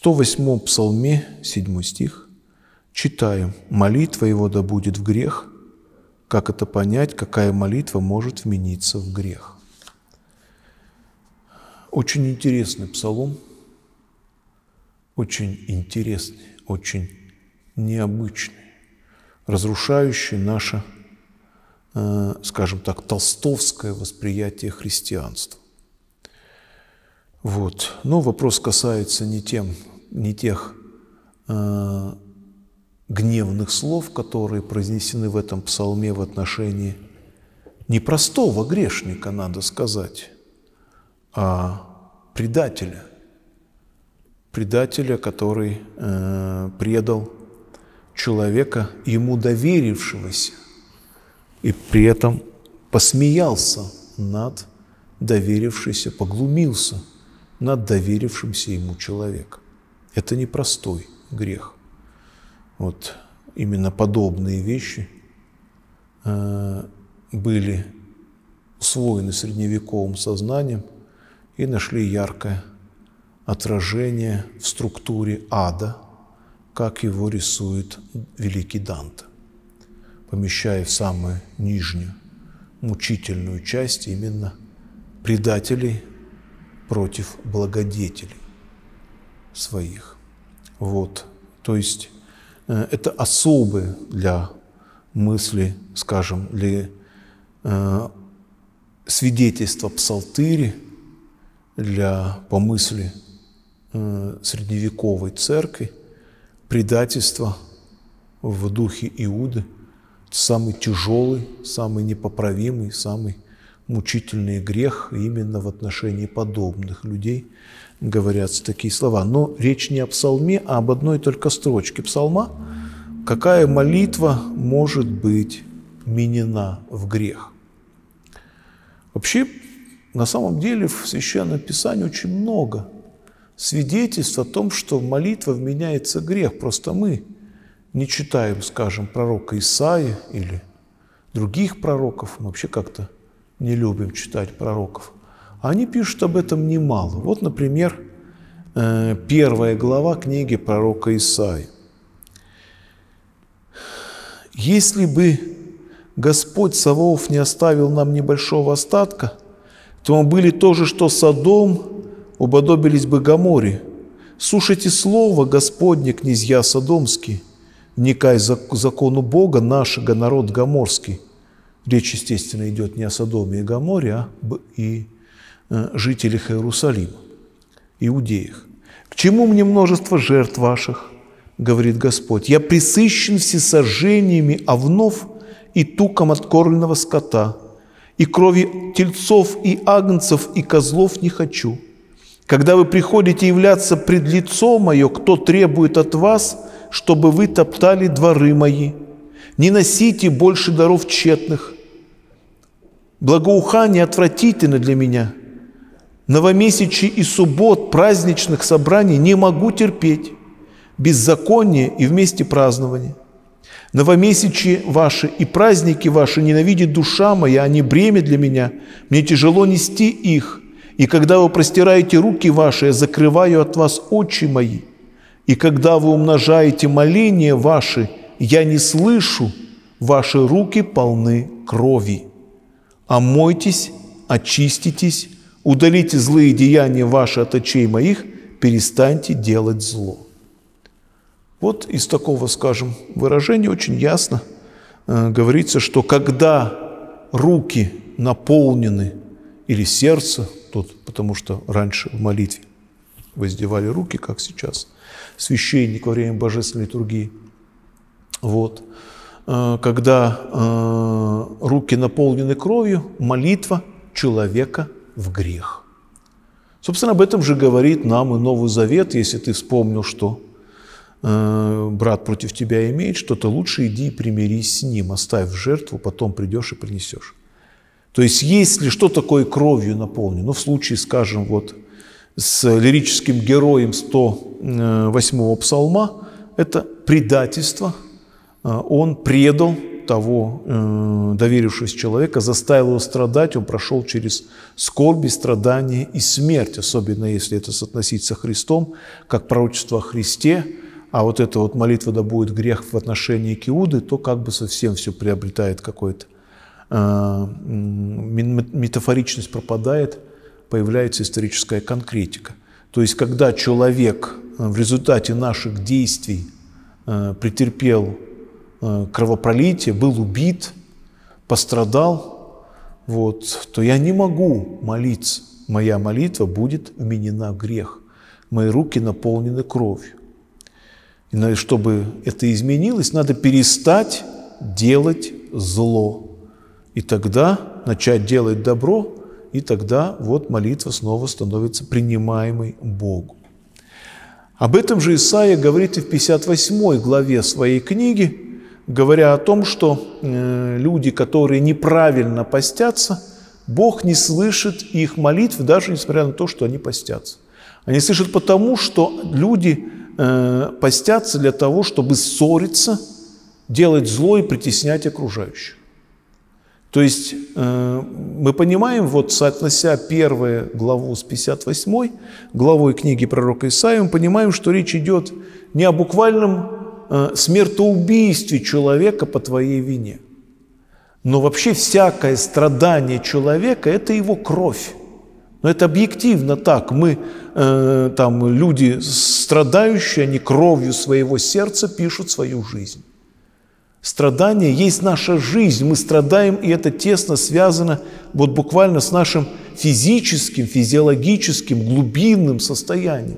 108 псалме, 7 стих, читаем «Молитва его да будет в грех». Как это понять, какая молитва может вмениться в грех? Очень интересный псалом, очень интересный, очень необычный, разрушающий наше, э, скажем так, толстовское восприятие христианства. Вот. Но вопрос касается не тем, не тех э, гневных слов, которые произнесены в этом псалме в отношении непростого грешника, надо сказать, а предателя. Предателя, который э, предал человека, ему доверившегося, и при этом посмеялся над доверившимся, поглумился над доверившимся ему человеком. Это непростой грех. Вот именно подобные вещи э, были усвоены средневековым сознанием и нашли яркое отражение в структуре ада, как его рисует великий Данте, помещая в самую нижнюю мучительную часть именно предателей против благодетелей своих. Вот. То есть э, это особые для мысли, скажем, для э, свидетельства псалтыри, для помысли э, средневековой церкви, предательство в духе Иуды, самый тяжелый, самый непоправимый, самый мучительный грех именно в отношении подобных людей, говорятся такие слова. Но речь не о псалме, а об одной только строчке псалма. Какая молитва может быть минена в грех? Вообще, на самом деле, в Священном Писании очень много свидетельств о том, что молитва вменяется в грех. Просто мы не читаем, скажем, пророка Исаия или других пророков, мы вообще как-то не любим читать пророков, они пишут об этом немало. Вот, например, э, первая глава книги пророка Исаи. «Если бы Господь Саваоф не оставил нам небольшого остатка, то мы были то же, что Содом, уподобились бы Гаморе. Слушайте слово Господне, князья Содомские, вникай закону Бога нашего, народ Гаморский. Речь, естественно, идет не о Содоме и Гаморе, а об и э, жителях Иерусалима, иудеях. «К чему мне множество жертв ваших?» – говорит Господь. «Я присыщен всесожжениями овнов и туком от корленного скота, и крови тельцов и агнцев и козлов не хочу. Когда вы приходите являться пред лицо мое, кто требует от вас, чтобы вы топтали дворы мои?» Не носите больше даров тщетных. Благоухание отвратительно для меня. Новомесячий и суббот праздничных собраний не могу терпеть. Беззаконие и вместе празднование. Новомесячи ваши и праздники ваши ненавидит душа моя, они а бремя для меня. Мне тяжело нести их. И когда вы простираете руки ваши, я закрываю от вас очи мои. И когда вы умножаете моления ваши – я не слышу, ваши руки полны крови. Омойтесь, очиститесь, удалите злые деяния ваши от очей моих, перестаньте делать зло». Вот из такого, скажем, выражения очень ясно э, говорится, что когда руки наполнены или сердце, тут, потому что раньше в молитве воздевали руки, как сейчас священник во время божественной литургии – вот. Э, когда э, руки наполнены кровью, молитва человека в грех. Собственно, об этом же говорит нам и Новый Завет, если ты вспомнил, что э, брат против тебя имеет что-то, лучше иди и примирись с ним, оставь в жертву, потом придешь и принесешь. То есть, если что такое кровью наполнено, ну, в случае, скажем, вот с лирическим героем 108-го псалма, это предательство – а, он предал того, э, доверившегося человека, заставил его страдать, он прошел через скорби, страдания и смерть, особенно если это соотносить со Христом, как пророчество о Христе, а вот эта вот молитва «да будет грех» в отношении Киуды, то как бы совсем все приобретает какое-то э, метафоричность пропадает, появляется историческая конкретика. То есть, когда человек э, в результате наших действий претерпел Э, кровопролитие, был убит, пострадал, вот, то я не могу молиться. Моя молитва будет уменена в грех. Мои руки наполнены кровью. И чтобы это изменилось, надо перестать делать зло. И тогда начать делать добро, и тогда вот молитва снова становится принимаемой Богу. Об этом же Исаия говорит и в 58 главе своей книги, говоря о том, что э, люди, которые неправильно постятся, Бог не слышит их молитв, даже несмотря на то, что они постятся. Они слышат потому, что люди э, постятся для того, чтобы ссориться, делать зло и притеснять окружающих. То есть э, мы понимаем, вот соотнося первую главу с 58 главой книги пророка Исаия, мы понимаем, что речь идет не о буквальном Э, смертоубийстве человека по твоей вине. Но вообще всякое страдание человека – это его кровь. Но это объективно так. Мы, э, там, люди страдающие, они кровью своего сердца пишут свою жизнь. Страдание есть наша жизнь, мы страдаем, и это тесно связано вот буквально с нашим физическим, физиологическим, глубинным состоянием.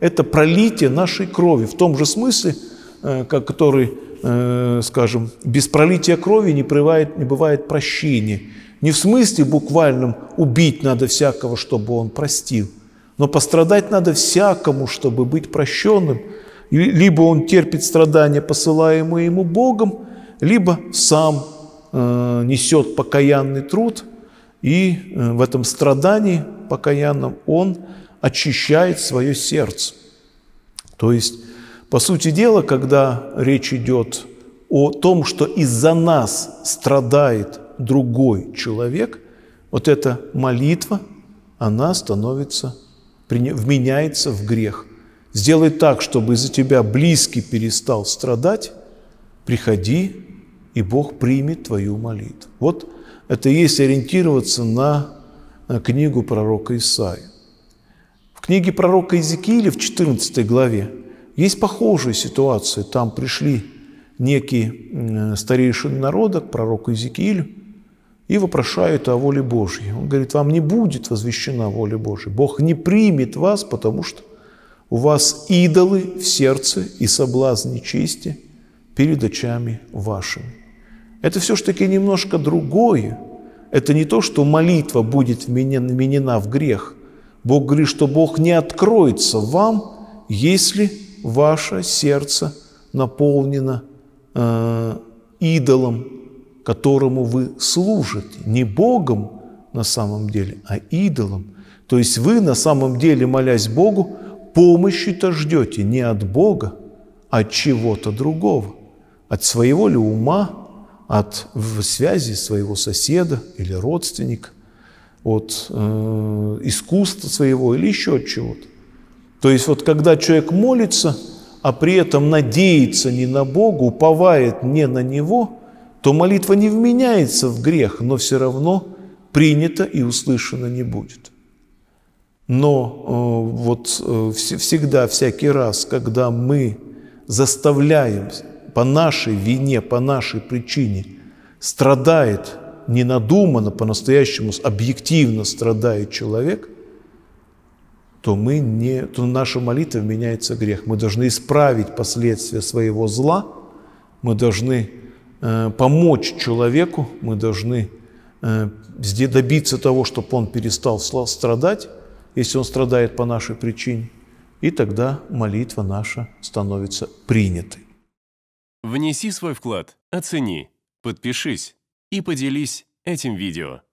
Это пролитие нашей крови. В том же смысле – Э, который, э, скажем, без пролития крови не бывает, не бывает прощения. Не в смысле буквальном убить надо всякого, чтобы он простил, но пострадать надо всякому, чтобы быть прощенным. Либо он терпит страдания, посылаемые ему Богом, либо сам э, несет покаянный труд, и в этом страдании покаянном он очищает свое сердце. То есть по сути дела, когда речь идет о том, что из-за нас страдает другой человек, вот эта молитва, она становится, вменяется в грех. Сделай так, чтобы из-за тебя близкий перестал страдать, приходи, и Бог примет твою молитву. Вот это и есть ориентироваться на книгу пророка Исаия. В книге пророка Иезекииля в 14 главе есть похожие ситуации. Там пришли некие старейшины народа пророк Иезекииль, и вопрошают о воле Божьей. Он говорит, вам не будет возвещена воля Божья. Бог не примет вас, потому что у вас идолы в сердце и соблазн чести перед очами вашими. Это все-таки немножко другое. Это не то, что молитва будет вменена в грех. Бог говорит, что Бог не откроется вам, если ваше сердце наполнено э, идолом, которому вы служите, не Богом на самом деле, а идолом. То есть вы на самом деле, молясь Богу, помощи-то ждете не от Бога, а от чего-то другого, от своего ли ума, от связи своего соседа или родственника, от э, искусства своего или еще от чего-то. То есть вот когда человек молится, а при этом надеется не на Бога, уповает не на Него, то молитва не вменяется в грех, но все равно принята и услышана не будет. Но э, вот э, всегда, всякий раз, когда мы заставляем по нашей вине, по нашей причине, страдает ненадуманно, по-настоящему объективно страдает человек – то, мы не, то наша молитва меняется грех. Мы должны исправить последствия своего зла, мы должны э, помочь человеку, мы должны э, добиться того, чтобы он перестал страдать, если он страдает по нашей причине, и тогда молитва наша становится принятой. Внеси свой вклад, оцени, подпишись и поделись этим видео.